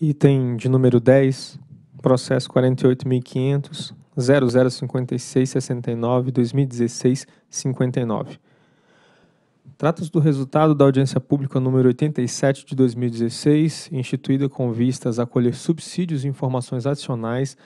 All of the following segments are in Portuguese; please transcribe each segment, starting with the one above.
Item de número 10, processo 48.500, 005669, 2016, 59. Trata-se do resultado da audiência pública número 87 de 2016, instituída com vistas a colher subsídios e informações adicionais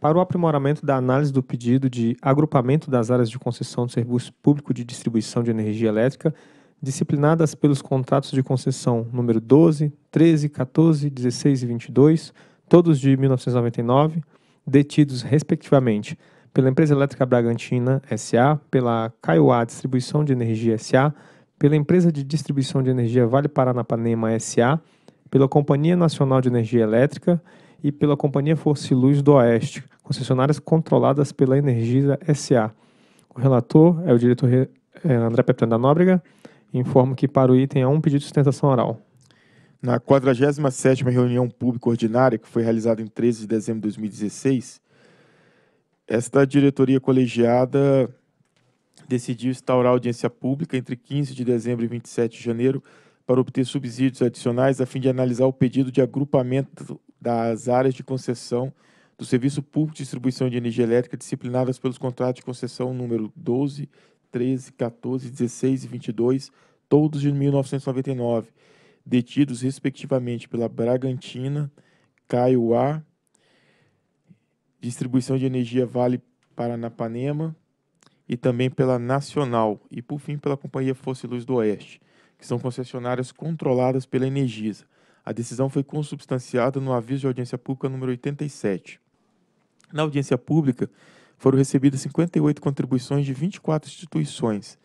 para o aprimoramento da análise do pedido de agrupamento das áreas de concessão do serviço público de distribuição de energia elétrica disciplinadas pelos contratos de concessão número 12, 13, 14, 16 e 22, todos de 1999, detidos, respectivamente, pela Empresa Elétrica Bragantina SA, pela Caioá Distribuição de Energia SA, pela Empresa de Distribuição de Energia Vale Paranapanema SA, pela Companhia Nacional de Energia Elétrica e pela Companhia Força e Luz do Oeste, concessionárias controladas pela Energisa SA. O relator é o diretor eh, André Pepitano da Nóbrega. Informo que para o item há um pedido de sustentação oral. Na 47ª reunião pública ordinária, que foi realizada em 13 de dezembro de 2016, esta diretoria colegiada decidiu instaurar audiência pública entre 15 de dezembro e 27 de janeiro para obter subsídios adicionais a fim de analisar o pedido de agrupamento das áreas de concessão do Serviço Público de Distribuição de Energia Elétrica disciplinadas pelos contratos de concessão número 12, 13, 14, 16 e 22, todos de 1999, detidos respectivamente pela Bragantina, A, distribuição de energia Vale Paranapanema e também pela Nacional e por fim pela Companhia Fosse Luz do Oeste, que são concessionárias controladas pela Energisa. A decisão foi consubstanciada no aviso de audiência pública número 87. Na audiência pública foram recebidas 58 contribuições de 24 instituições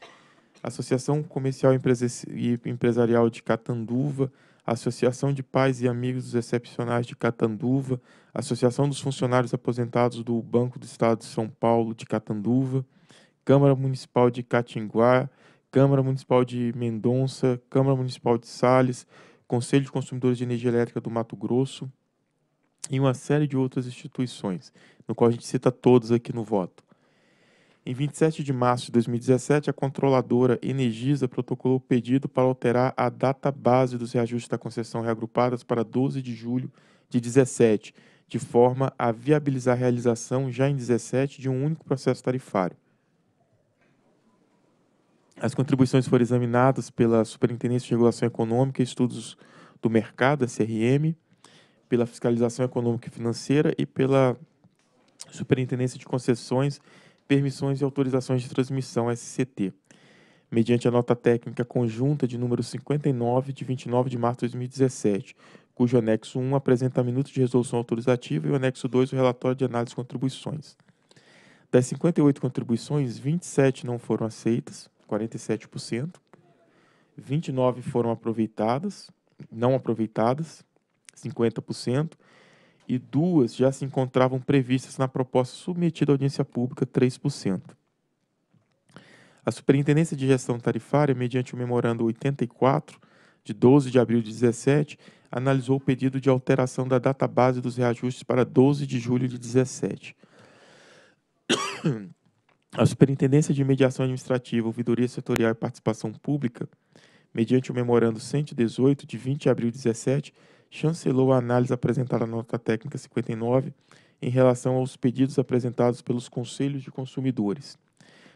Associação Comercial e Empresarial de Catanduva, Associação de Pais e Amigos dos Excepcionais de Catanduva, Associação dos Funcionários Aposentados do Banco do Estado de São Paulo de Catanduva, Câmara Municipal de Catinguá, Câmara Municipal de Mendonça, Câmara Municipal de Sales, Conselho de Consumidores de Energia Elétrica do Mato Grosso e uma série de outras instituições, no qual a gente cita todos aqui no voto. Em 27 de março de 2017, a controladora Energisa protocolou o pedido para alterar a data base dos reajustes da concessão reagrupadas para 12 de julho de 2017, de forma a viabilizar a realização já em 2017, de um único processo tarifário. As contribuições foram examinadas pela Superintendência de Regulação Econômica e Estudos do Mercado, SRM, pela Fiscalização Econômica e Financeira e pela Superintendência de Concessões Permissões e autorizações de transmissão SCT, mediante a nota técnica conjunta de número 59 de 29 de março de 2017, cujo anexo 1 apresenta a minuto de resolução autorizativa e o anexo 2 o relatório de análise de contribuições. Das 58 contribuições, 27 não foram aceitas, 47%, 29 foram aproveitadas, não aproveitadas, 50%, e duas já se encontravam previstas na proposta submetida à audiência pública 3%. A Superintendência de Gestão Tarifária, mediante o Memorando 84, de 12 de abril de 2017, analisou o pedido de alteração da data base dos reajustes para 12 de julho de 2017. A Superintendência de Mediação Administrativa, Ouvidoria Setorial e Participação Pública mediante o memorando 118 de 20 de abril de 2017, chancelou a análise apresentada na nota técnica 59 em relação aos pedidos apresentados pelos conselhos de consumidores.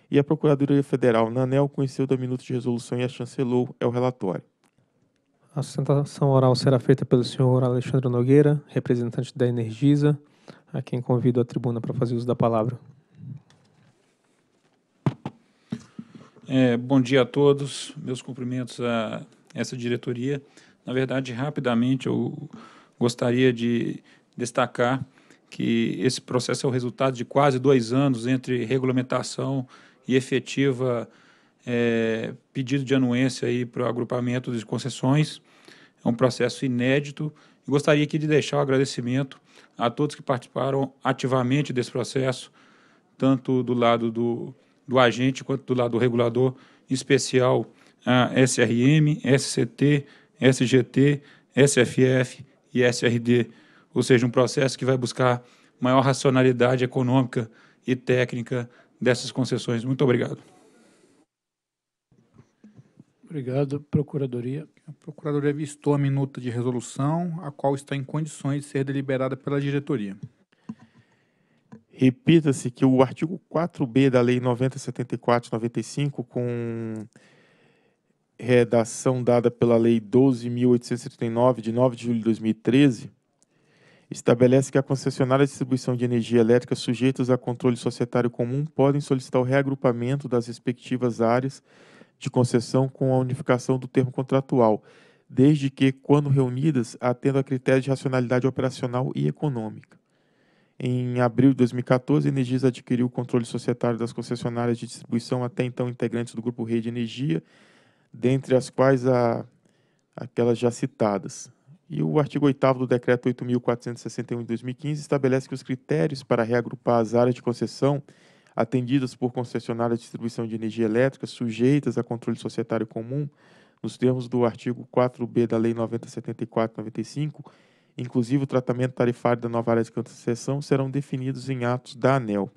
E a Procuradoria Federal, na ANEL, conheceu da minuta de resolução e a chancelou, é o relatório. A sustentação oral será feita pelo senhor Alexandre Nogueira, representante da Energisa, a quem convido a tribuna para fazer uso da palavra. É, bom dia a todos, meus cumprimentos a essa diretoria. Na verdade, rapidamente eu gostaria de destacar que esse processo é o resultado de quase dois anos entre regulamentação e efetiva é, pedido de anuência para o agrupamento de concessões. É um processo inédito e gostaria aqui de deixar o agradecimento a todos que participaram ativamente desse processo, tanto do lado do do agente quanto do lado do regulador, em especial a SRM, SCT, SGT, SFF e SRD, ou seja, um processo que vai buscar maior racionalidade econômica e técnica dessas concessões. Muito obrigado. Obrigado. Procuradoria. A Procuradoria vistou a minuta de resolução, a qual está em condições de ser deliberada pela diretoria. Repita-se que o artigo 4B da Lei 9074-95, com redação dada pela Lei 12.839, de 9 de julho de 2013, estabelece que a concessionária de distribuição de energia elétrica sujeitas a controle societário comum podem solicitar o reagrupamento das respectivas áreas de concessão com a unificação do termo contratual, desde que, quando reunidas, atendam a critérios de racionalidade operacional e econômica. Em abril de 2014, a Energisa adquiriu o controle societário das concessionárias de distribuição até então integrantes do grupo Rede Energia, dentre as quais a, aquelas já citadas. E o artigo 8 do Decreto 8.461 de 2015 estabelece que os critérios para reagrupar as áreas de concessão atendidas por concessionárias de distribuição de energia elétrica sujeitas a controle societário comum, nos termos do artigo 4b da Lei 9074-95, inclusive o tratamento tarifário da nova área de concessão, serão definidos em atos da ANEL.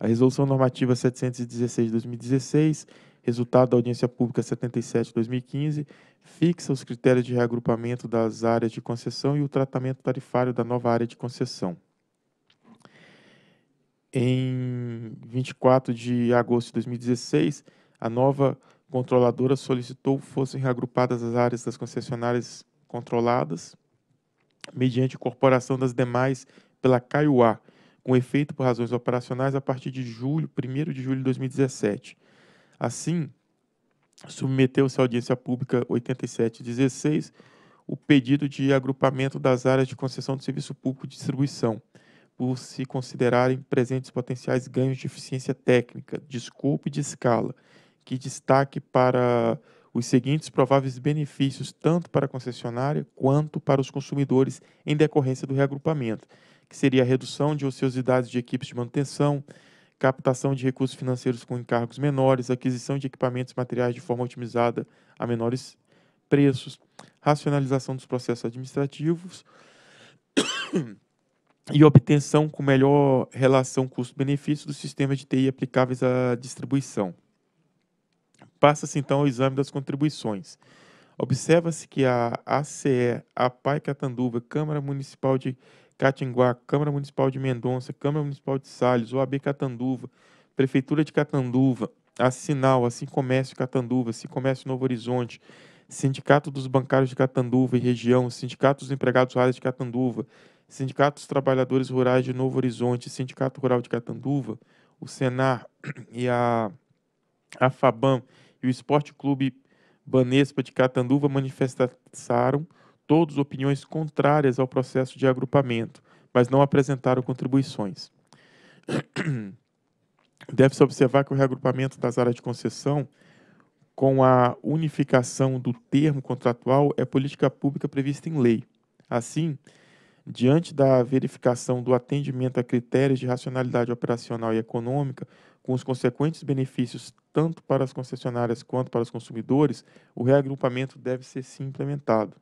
A Resolução Normativa 716 de 2016, resultado da Audiência Pública 77 de 2015, fixa os critérios de reagrupamento das áreas de concessão e o tratamento tarifário da nova área de concessão. Em 24 de agosto de 2016, a nova controladora solicitou que fossem reagrupadas as áreas das concessionárias controladas mediante incorporação das demais pela CAIUA, com efeito por razões operacionais a partir de julho, 1 de julho de 2017. Assim, submeteu-se à audiência pública 8716 o pedido de agrupamento das áreas de concessão do serviço público de distribuição, por se considerarem presentes potenciais ganhos de eficiência técnica, de escopo e de escala, que destaque para os seguintes prováveis benefícios tanto para a concessionária quanto para os consumidores em decorrência do reagrupamento, que seria a redução de ociosidades de equipes de manutenção, captação de recursos financeiros com encargos menores, aquisição de equipamentos e materiais de forma otimizada a menores preços, racionalização dos processos administrativos e obtenção com melhor relação custo-benefício dos sistemas de TI aplicáveis à distribuição. Passa-se então ao exame das contribuições. Observa-se que a ACE, a PAI Catanduva, Câmara Municipal de Catinguá, Câmara Municipal de Mendonça, Câmara Municipal de Salles, OAB Catanduva, Prefeitura de Catanduva, a Sinal, assim Comércio Catanduva, assim Comércio Novo Horizonte, Sindicato dos Bancários de Catanduva e Região, Sindicato dos Empregados Rurais de Catanduva, Sindicato dos Trabalhadores Rurais de Novo Horizonte, Sindicato Rural de Catanduva, o Senar e a, a FABAM e o Esporte Clube Banespa de Catanduva manifestaram todos opiniões contrárias ao processo de agrupamento, mas não apresentaram contribuições. Deve-se observar que o reagrupamento das áreas de concessão, com a unificação do termo contratual, é política pública prevista em lei. Assim, diante da verificação do atendimento a critérios de racionalidade operacional e econômica, com os consequentes benefícios tanto para as concessionárias quanto para os consumidores, o reagrupamento deve ser sim implementado.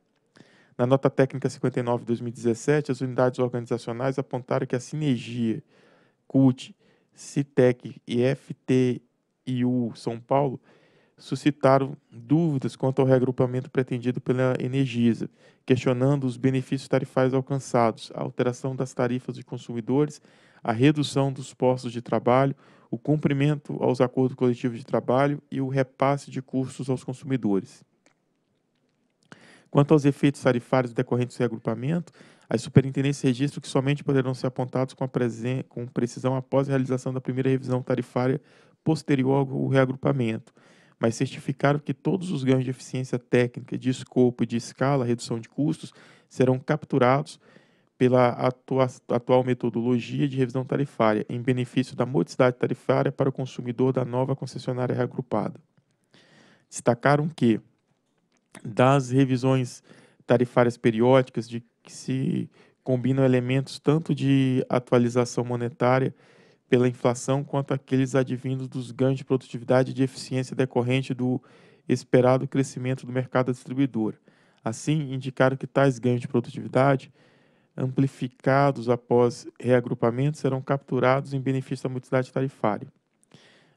Na nota técnica 59 de 2017, as unidades organizacionais apontaram que a sinergia CUT, CITEC e FTIU São Paulo suscitaram dúvidas quanto ao reagrupamento pretendido pela Energisa, questionando os benefícios tarifários alcançados, a alteração das tarifas de consumidores, a redução dos postos de trabalho, o cumprimento aos acordos coletivos de trabalho e o repasse de custos aos consumidores. Quanto aos efeitos tarifários decorrentes do reagrupamento, as superintendências registram que somente poderão ser apontados com, com precisão após a realização da primeira revisão tarifária posterior ao reagrupamento mas certificaram que todos os ganhos de eficiência técnica, de escopo e de escala, redução de custos, serão capturados pela atua atual metodologia de revisão tarifária, em benefício da modicidade tarifária para o consumidor da nova concessionária reagrupada. Destacaram que, das revisões tarifárias periódicas, de que se combinam elementos tanto de atualização monetária pela inflação quanto aqueles advindos dos ganhos de produtividade e de eficiência decorrente do esperado crescimento do mercado distribuidor. Assim, indicaram que tais ganhos de produtividade, amplificados após reagrupamento, serão capturados em benefício da multidade tarifária.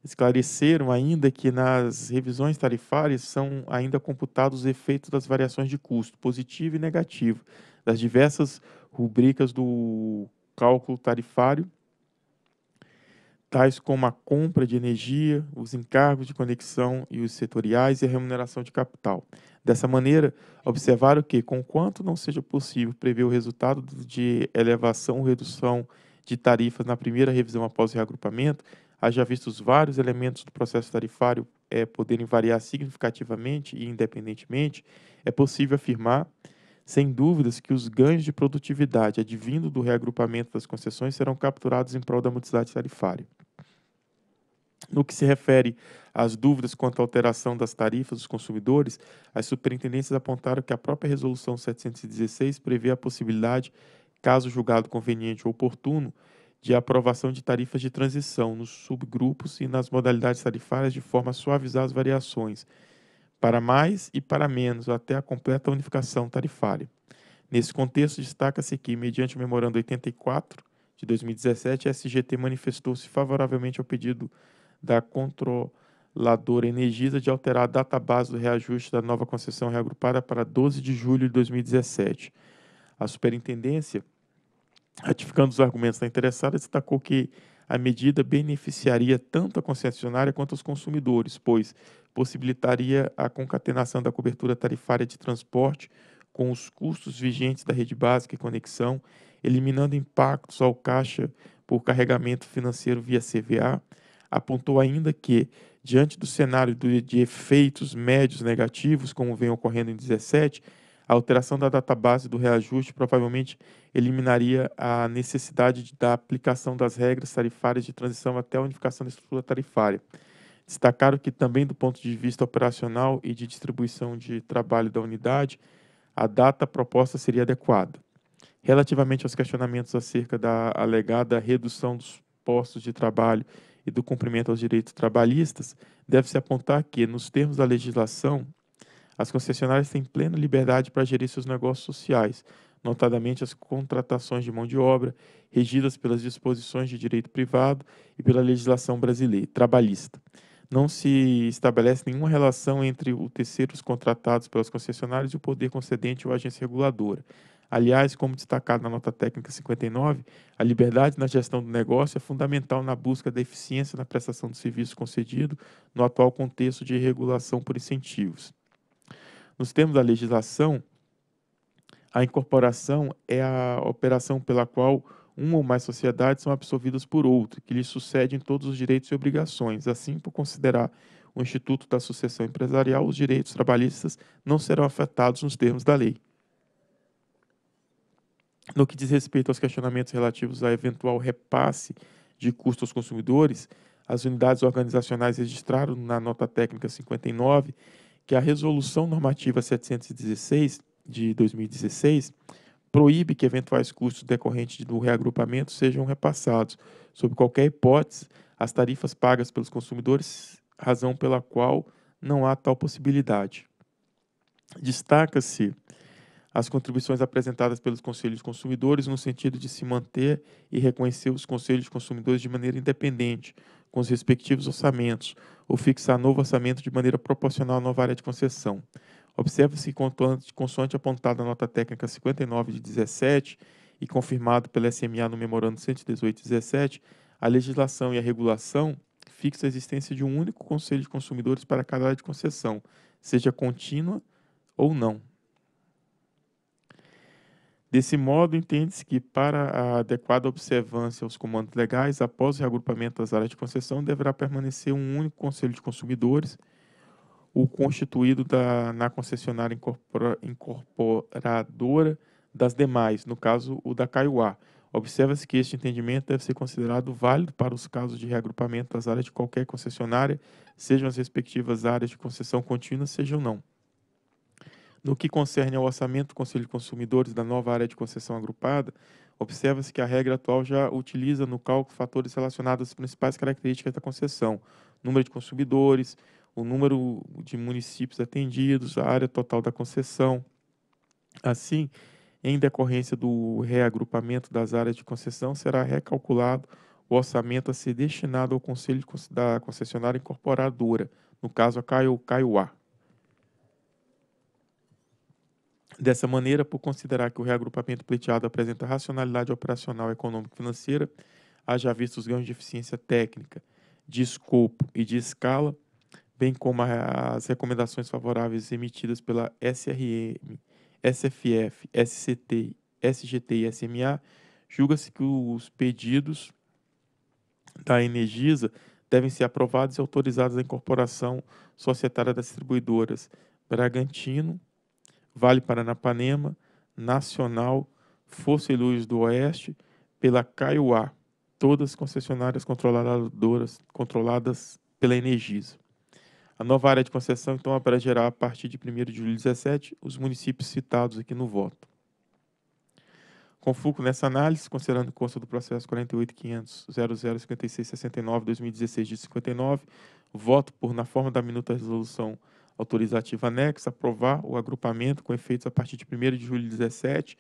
Esclareceram ainda que nas revisões tarifárias são ainda computados os efeitos das variações de custo, positivo e negativo, das diversas rubricas do cálculo tarifário tais como a compra de energia, os encargos de conexão e os setoriais e a remuneração de capital. Dessa maneira, observaram que, conquanto não seja possível prever o resultado de elevação ou redução de tarifas na primeira revisão após o reagrupamento, haja visto os vários elementos do processo tarifário é, poderem variar significativamente e independentemente, é possível afirmar sem dúvidas que os ganhos de produtividade advindo do reagrupamento das concessões serão capturados em prol da modicidade tarifária. No que se refere às dúvidas quanto à alteração das tarifas dos consumidores, as superintendências apontaram que a própria Resolução 716 prevê a possibilidade, caso julgado conveniente ou oportuno, de aprovação de tarifas de transição nos subgrupos e nas modalidades tarifárias de forma a suavizar as variações para mais e para menos até a completa unificação tarifária. Nesse contexto, destaca-se que, mediante o Memorando 84 de 2017, a SGT manifestou-se favoravelmente ao pedido da controladora Energisa de alterar a data base do reajuste da nova concessão reagrupada para 12 de julho de 2017. A superintendência, ratificando os argumentos da interessada, destacou que a medida beneficiaria tanto a concessionária quanto os consumidores, pois possibilitaria a concatenação da cobertura tarifária de transporte com os custos vigentes da rede básica e conexão, eliminando impactos ao caixa por carregamento financeiro via CVA, apontou ainda que, diante do cenário de efeitos médios negativos, como vem ocorrendo em 2017, a alteração da data base do reajuste provavelmente eliminaria a necessidade da aplicação das regras tarifárias de transição até a unificação da estrutura tarifária. Destacaram que, também do ponto de vista operacional e de distribuição de trabalho da unidade, a data proposta seria adequada. Relativamente aos questionamentos acerca da alegada redução dos postos de trabalho e do cumprimento aos direitos trabalhistas, deve-se apontar que, nos termos da legislação, as concessionárias têm plena liberdade para gerir seus negócios sociais, notadamente as contratações de mão de obra, regidas pelas disposições de direito privado e pela legislação brasileira trabalhista. Não se estabelece nenhuma relação entre os terceiros contratados pelas concessionárias e o poder concedente ou agência reguladora. Aliás, como destacado na nota técnica 59, a liberdade na gestão do negócio é fundamental na busca da eficiência na prestação do serviço concedido no atual contexto de regulação por incentivos. Nos termos da legislação, a incorporação é a operação pela qual uma ou mais sociedades são absorvidas por outra, que lhes sucedem todos os direitos e obrigações. Assim, por considerar o Instituto da Sucessão Empresarial, os direitos trabalhistas não serão afetados nos termos da lei. No que diz respeito aos questionamentos relativos a eventual repasse de custos aos consumidores, as unidades organizacionais registraram na nota técnica 59 que a resolução normativa 716 de 2016 proíbe que eventuais custos decorrentes do reagrupamento sejam repassados, sob qualquer hipótese, as tarifas pagas pelos consumidores, razão pela qual não há tal possibilidade. Destaca-se as contribuições apresentadas pelos conselhos de consumidores no sentido de se manter e reconhecer os conselhos de consumidores de maneira independente, com os respectivos orçamentos, ou fixar novo orçamento de maneira proporcional à nova área de concessão. Observa-se que, consoante apontado na nota técnica 59 de 17 e confirmado pela SMA no memorando 118/17, a legislação e a regulação fixa a existência de um único conselho de consumidores para cada área de concessão, seja contínua ou não. Desse modo, entende-se que, para a adequada observância aos comandos legais, após o reagrupamento das áreas de concessão, deverá permanecer um único Conselho de Consumidores, o constituído da, na concessionária incorporadora das demais, no caso o da Caiuá. Observa-se que este entendimento deve ser considerado válido para os casos de reagrupamento das áreas de qualquer concessionária, sejam as respectivas áreas de concessão contínua, sejam não. No que concerne ao orçamento do Conselho de Consumidores da nova área de concessão agrupada, observa-se que a regra atual já utiliza no cálculo fatores relacionados às principais características da concessão, número de consumidores, o número de municípios atendidos, a área total da concessão. Assim, em decorrência do reagrupamento das áreas de concessão, será recalculado o orçamento a ser destinado ao Conselho da Concessionária Incorporadora, no caso a Caio, Caioá. Dessa maneira, por considerar que o reagrupamento pleiteado apresenta racionalidade operacional, econômica e financeira, haja visto os ganhos de eficiência técnica, de escopo e de escala, bem como as recomendações favoráveis emitidas pela SRM, SFF, SCT, SGT e SMA, julga-se que os pedidos da Energisa devem ser aprovados e autorizados à incorporação societária das distribuidoras Bragantino, Vale Paranapanema, Nacional, Força e Luz do Oeste, pela Caiuá, todas concessionárias controladoras, controladas pela Energisa. A nova área de concessão, então, gerar a partir de 1 de julho de 2017, os municípios citados aqui no voto. Confuco, nessa análise, considerando o consta do processo 48.500.0056.69.2016 de 59, voto por, na forma da minuta resolução autorizativa anexa, aprovar o agrupamento com efeitos a partir de 1 de julho de 2017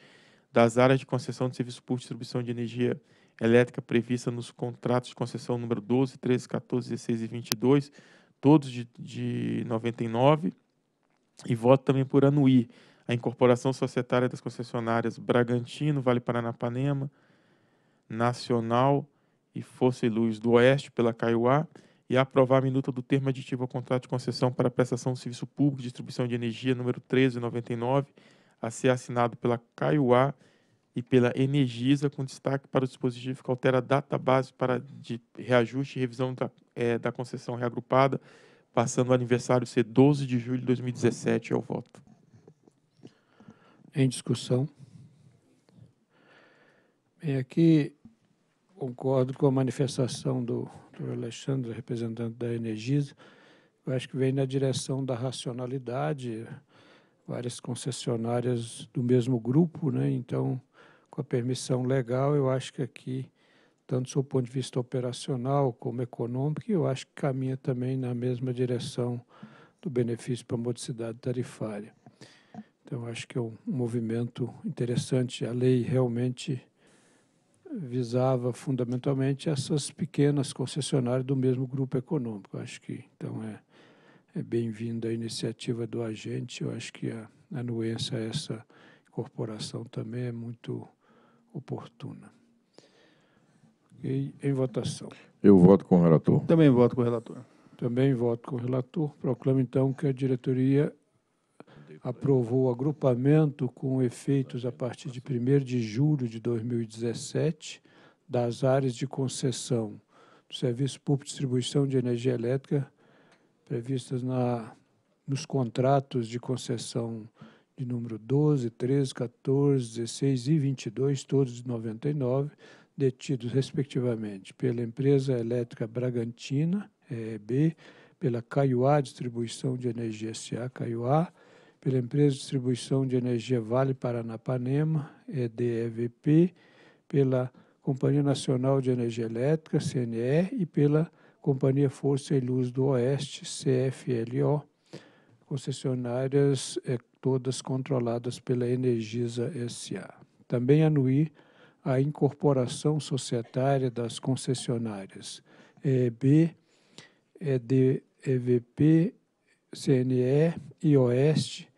das áreas de concessão de serviço público de distribuição de energia elétrica prevista nos contratos de concessão número 12, 13, 14, 16 e 22, todos de, de 99, e voto também por anuir a incorporação societária das concessionárias Bragantino, Vale Paranapanema, Nacional e Força e Luz do Oeste pela Caiuá, e aprovar a minuta do termo aditivo ao contrato de concessão para prestação de serviço público de distribuição de energia número 1399, a ser assinado pela Caiuá e pela Energisa, com destaque para o dispositivo que altera a data base para de reajuste e revisão da, é, da concessão reagrupada, passando o aniversário ser 12 de julho de 2017. É o voto. Em discussão. Bem, aqui concordo com a manifestação do do Alexandre, representante da Energisa, eu acho que vem na direção da racionalidade, várias concessionárias do mesmo grupo, né? então, com a permissão legal, eu acho que aqui, tanto do seu ponto de vista operacional como econômico, eu acho que caminha também na mesma direção do benefício para a modicidade tarifária. Então, acho que é um movimento interessante. A lei realmente visava fundamentalmente essas pequenas concessionárias do mesmo grupo econômico. Acho que então é, é bem-vinda a iniciativa do agente. Eu acho que a anuência a essa incorporação também é muito oportuna. E em votação. Eu voto com o relator. Também voto com o relator. Também voto com o relator. Proclamo então que a diretoria aprovou o agrupamento com efeitos a partir de 1 de julho de 2017 das áreas de concessão do Serviço Público de Distribuição de Energia Elétrica previstas na, nos contratos de concessão de número 12, 13, 14, 16 e 22, todos de 99, detidos, respectivamente, pela Empresa Elétrica Bragantina, EEB, pela Caiuá Distribuição de Energia S.A., Caiuá, pela empresa de distribuição de energia Vale Paranapanema, EDEVP, pela Companhia Nacional de Energia Elétrica, CNE, e pela Companhia Força e Luz do Oeste, CFLO, concessionárias é, todas controladas pela Energisa SA. Também anuir a incorporação societária das concessionárias EB, EDEVP, CNE e Oeste,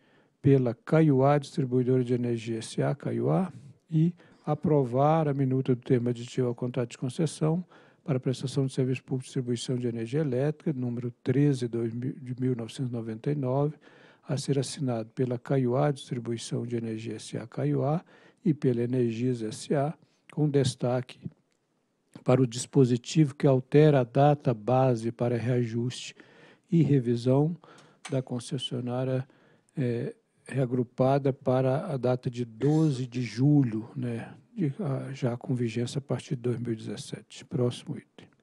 pela Caiuá Distribuidora de Energia S.A. Caiuá e aprovar a minuta do tema aditivo ao contrato de concessão para prestação de serviço público de distribuição de energia elétrica, número 13 de 1999, a ser assinado pela Caiuá Distribuição de Energia S.A. Caiuá e pela Energias S.A., com destaque para o dispositivo que altera a data base para reajuste e revisão da concessionária eh, reagrupada para a data de 12 de julho, né, de, ah, já com vigência a partir de 2017. Próximo item.